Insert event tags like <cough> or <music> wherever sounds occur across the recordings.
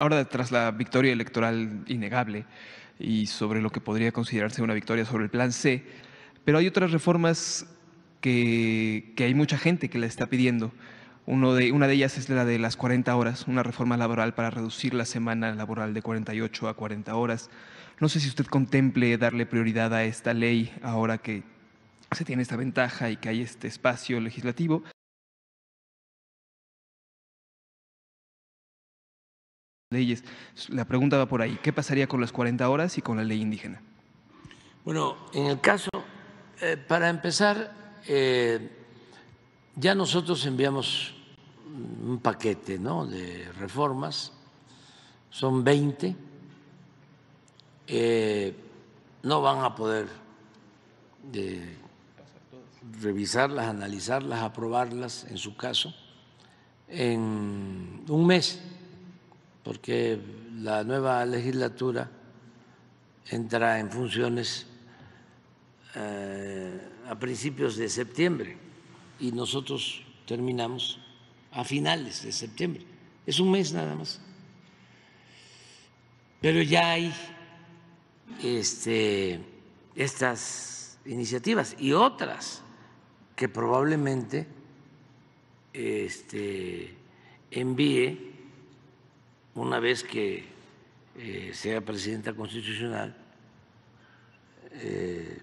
Ahora, tras la victoria electoral innegable y sobre lo que podría considerarse una victoria sobre el plan C, pero hay otras reformas que, hay mucha gente que la está pidiendo. de, una de ellas es la de las 40 horas, una reforma laboral para reducir la semana laboral de 48 a 40 horas. No sé si usted contemple darle prioridad a esta ley ahora que se tiene esta ventaja y que hay este espacio legislativo. leyes. La pregunta va por ahí. ¿Qué pasaría con las 40 horas y con la ley indígena? Bueno, en el caso, eh, para empezar, eh, ya nosotros enviamos un paquete de reformas, son 20, eh, no van a poder revisarlas, analizarlas, aprobarlas en su caso en un mes porque la nueva legislatura entra en funciones eh, a principios de septiembre y nosotros terminamos a finales de septiembre. Es un mes nada más. Pero ya hay este, estas iniciativas y otras que probablemente este, envíe una vez que eh, sea presidenta constitucional, eh,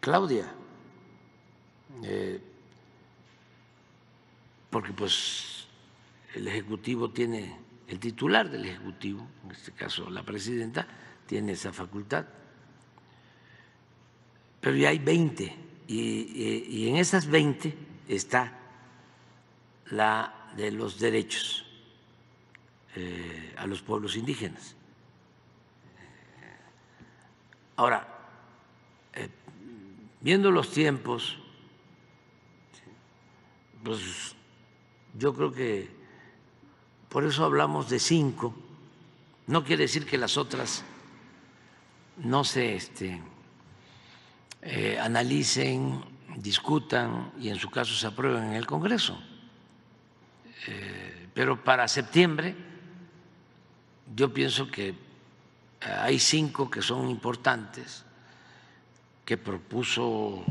Claudia, eh, porque pues el Ejecutivo tiene, el titular del Ejecutivo, en este caso la presidenta, tiene esa facultad. Pero ya hay 20 y, y en esas 20 está la de los derechos eh, a los pueblos indígenas. Ahora, eh, viendo los tiempos, pues, yo creo que por eso hablamos de cinco. No quiere decir que las otras no se este, eh, analicen, discutan y en su caso se aprueben en el Congreso. pero para septiembre yo pienso que eh, hay cinco que son importantes que propuso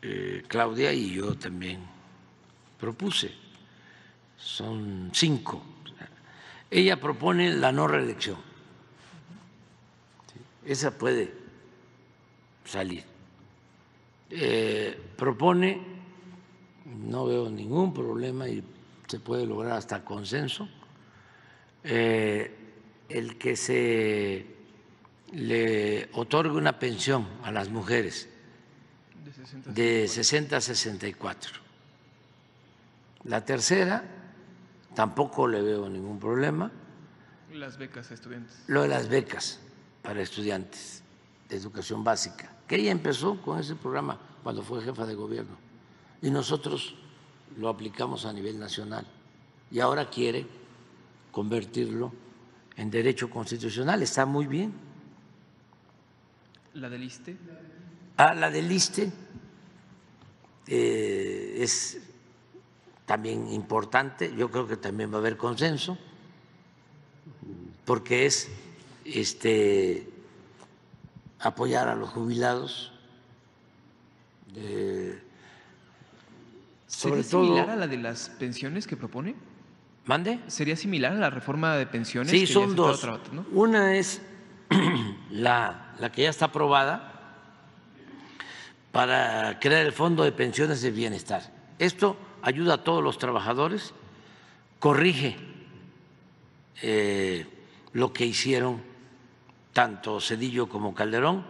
eh, Claudia y yo también propuse. Son cinco. Ella propone la no reelección. Esa puede salir. Eh, propone, no veo ningún problema y se puede lograr hasta consenso eh, el que se le otorgue una pensión a las mujeres de 60 a 64. La tercera, tampoco le veo ningún problema. Las becas a estudiantes. Lo de las becas para estudiantes de educación básica, que ella empezó con ese programa cuando fue jefa de gobierno. Y nosotros lo aplicamos a nivel nacional. Y ahora quiere convertirlo en derecho constitucional. Está muy bien. ¿La del ISTE? Ah, la del ISTE eh, es también importante. Yo creo que también va a haber consenso porque es este apoyar a los jubilados. Eh, sobre similar a la de las pensiones que propone? ¿Mande? ¿Sería similar a la reforma de pensiones? Sí, son dos. Una es <clears throat> la, que ya está aprobada para crear el Fondo de Pensiones de Bienestar. Esto ayuda a todos los trabajadores, corrige eh, lo que hicieron tanto Cedillo como Calderón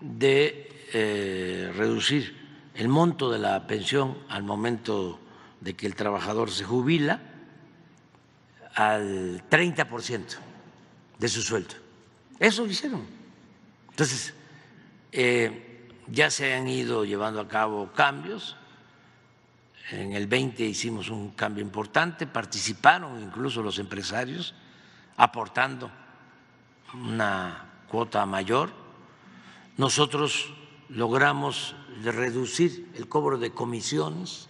de eh, reducir el monto de la pensión al momento de que el trabajador se jubila al 30% de su sueldo. Eso hicieron. Entonces, eh, ya se han ido llevando a cabo cambios. En el 20 hicimos un cambio importante, participaron incluso los empresarios aportando una cuota mayor. Nosotros logramos reducir el cobro de comisiones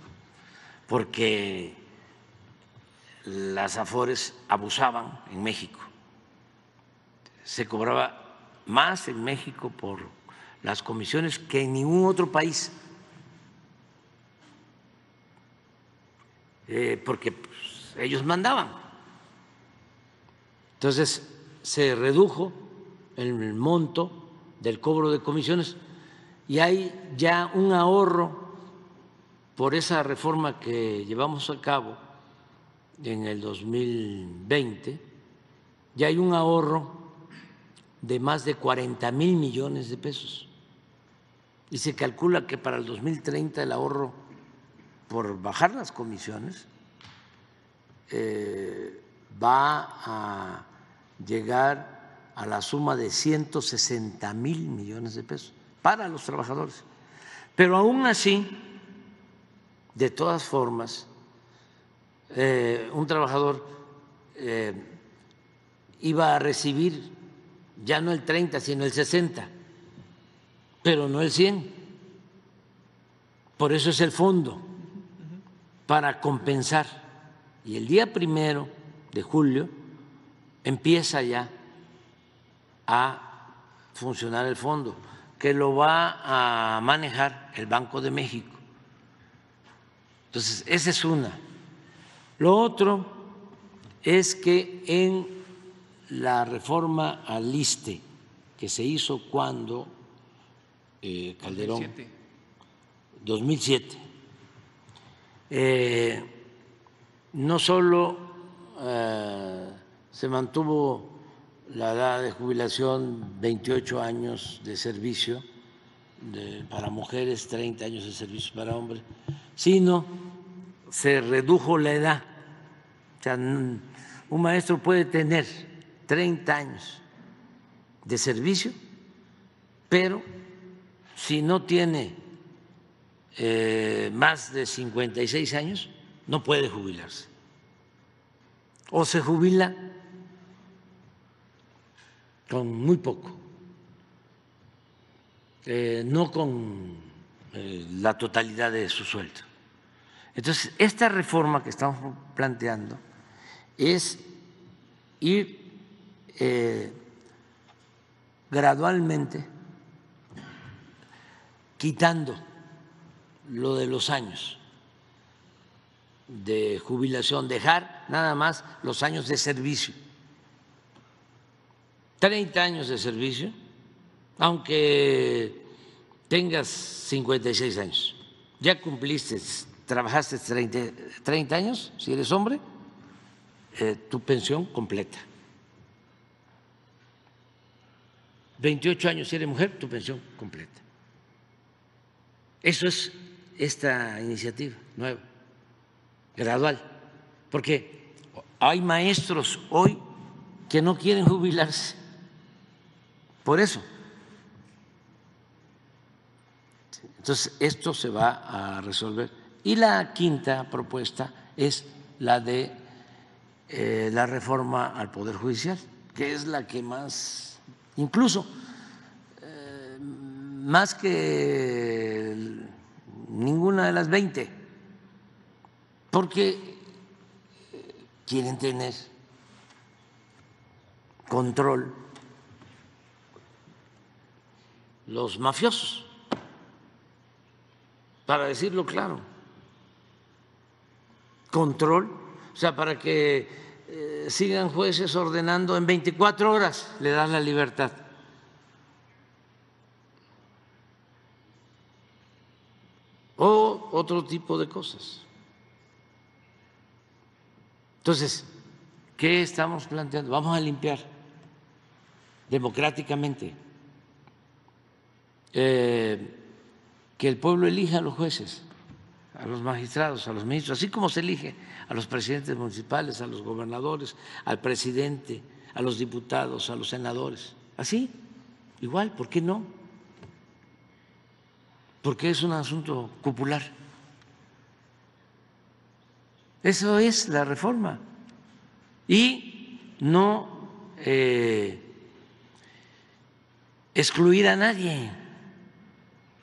porque las afores abusaban en México. Se cobraba más en México por las comisiones que en ningún otro país. Eh, porque pues, ellos mandaban. Entonces se redujo el monto del cobro de comisiones y hay ya un ahorro por esa reforma que llevamos a cabo en el 2020, ya hay un ahorro de más de 40 mil millones de pesos. Y se calcula que para el 2030 el ahorro por bajar las comisiones eh, va a llegar a la suma de 160 mil millones de pesos para los trabajadores. Pero aún así, de todas formas, eh, un trabajador eh, iba a recibir ya no el 30, sino el 60, pero no el 100. Por eso es el fondo, para compensar. Y el día primero de julio empieza ya a funcionar el fondo, que lo va a manejar el Banco de México. Entonces, esa es una. Lo otro es que en la reforma al ISTE que se hizo cuando eh, Calderón 2007, eh, no solo eh, se mantuvo la edad de jubilación 28 años de servicio para mujeres, 30 años de servicio para hombres, sino se redujo la edad. un maestro puede tener 30 años de servicio, pero si no tiene eh, más de 56 años, no puede jubilarse. O se jubila con muy poco, eh, no con eh, la totalidad de su sueldo. Entonces, esta reforma que estamos planteando es ir eh, gradualmente quitando lo de los años de jubilación, dejar nada más los años de servicio. 30 años de servicio, aunque tengas 56 años. Ya cumpliste trabajaste 30, años, si eres hombre, eh, tu pensión completa. 28 años si eres mujer, tu pensión completa. Eso es esta iniciativa nueva, gradual, porque hay maestros hoy que no quieren jubilarse. Por eso. Entonces, esto se va a resolver. Y la quinta propuesta es la de eh, la reforma al Poder Judicial, que es la que más, incluso eh, más que ninguna de las 20, porque eh, quieren tener control los mafiosos, para decirlo claro control, o sea, para que eh, sigan jueces ordenando en 24 horas, le dan la libertad. O otro tipo de cosas. Entonces, ¿qué estamos planteando? Vamos a limpiar democráticamente. Eh, que el pueblo elija a los jueces a los magistrados, a los ministros, así como se elige a los presidentes municipales, a los gobernadores, al presidente, a los diputados, a los senadores. Así, igual, ¿por qué no? Porque es un asunto popular. Eso es la reforma. Y no eh, excluir a nadie,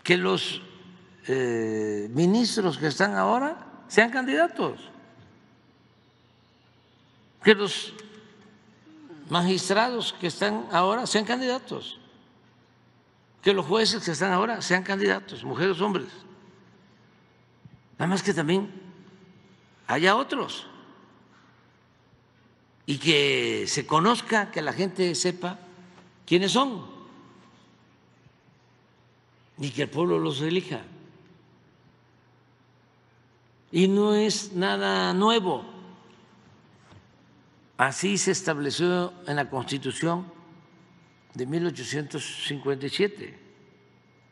que los eh, ministros que están ahora sean candidatos. Que los magistrados que están ahora sean candidatos. Que los jueces que están ahora sean candidatos, mujeres, hombres. Nada más que también haya otros. Y que se conozca, que la gente sepa quiénes son. Y que el pueblo los elija. Y no es nada nuevo. Así se estableció en la Constitución de 1857.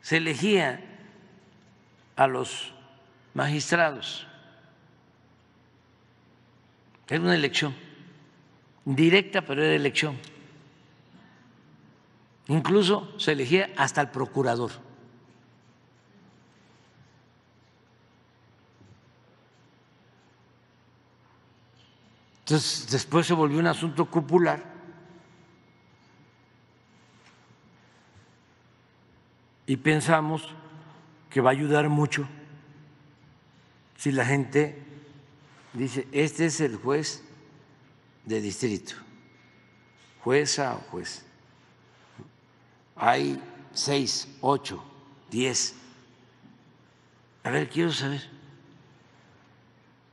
Se elegía a los magistrados. Era una elección directa, pero era elección. Incluso se elegía hasta el procurador. después se volvió un asunto cupular. Y pensamos que va a ayudar mucho si la gente dice, este es el juez de distrito, jueza o juez. Hay seis, ocho, diez. A ver, quiero saber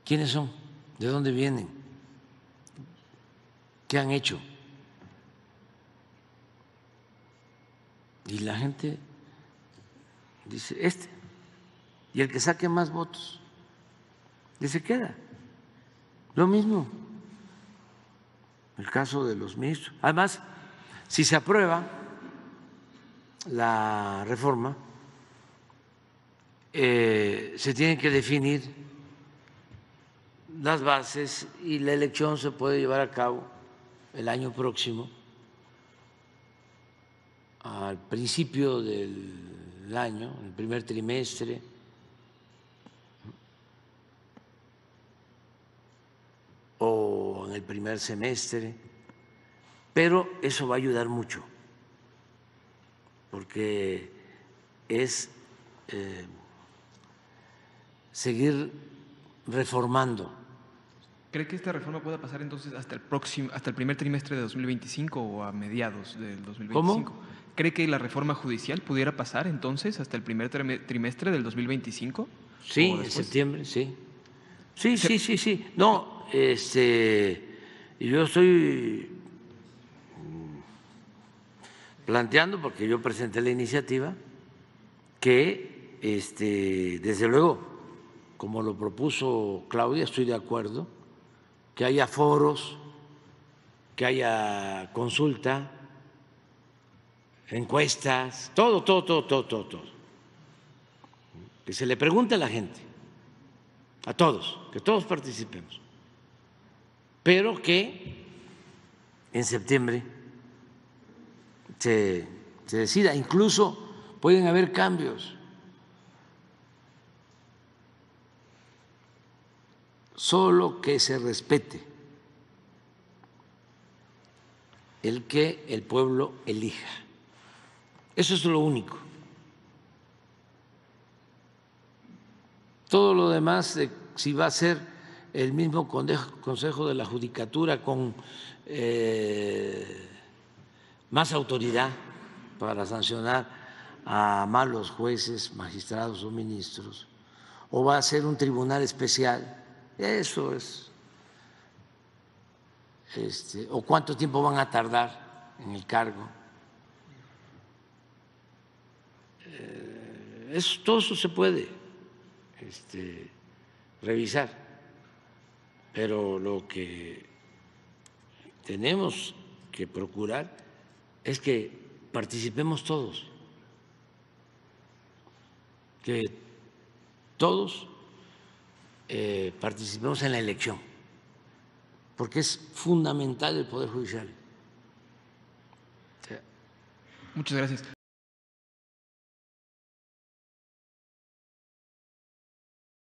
quiénes son, de dónde vienen ¿Qué han hecho? Y la gente dice, este. Y el que saque más votos, y se queda. Lo mismo. El caso de los ministros. Además, si se aprueba la reforma, eh, se tienen que definir las bases y la elección se puede llevar a cabo el año próximo, al principio del año, el primer trimestre, o en el primer semestre, pero eso va a ayudar mucho, porque es eh, seguir reformando ¿Cree que esta reforma pueda pasar entonces hasta el próximo, hasta el primer trimestre de 2025 o a mediados del 2025? ¿Cómo? ¿Cree que la reforma judicial pudiera pasar entonces hasta el primer trimestre del 2025? Sí, en septiembre, sí. Sí, sí, sí, sí. No, este, yo estoy mm, planteando, porque yo presenté la iniciativa, que este, desde luego, como lo propuso Claudia, estoy de acuerdo que haya foros, que haya consulta, encuestas, todo, todo, todo, todo, todo, todo. Que se le pregunte a la gente, a todos, que todos participemos, pero que en septiembre se, se decida, incluso pueden haber cambios. solo que se respete el que el pueblo elija. Eso es lo único. Todo lo demás, si va a ser el mismo Consejo de la Judicatura con eh, más autoridad para sancionar a malos jueces, magistrados o ministros, o va a ser un tribunal especial eso es. Este, ¿O cuánto tiempo van a tardar en el cargo? Eh, todo eso se puede este, revisar, pero lo que tenemos que procurar es que participemos todos, que todos eh, participemos en la elección, porque es fundamental el Poder Judicial. Muchas gracias.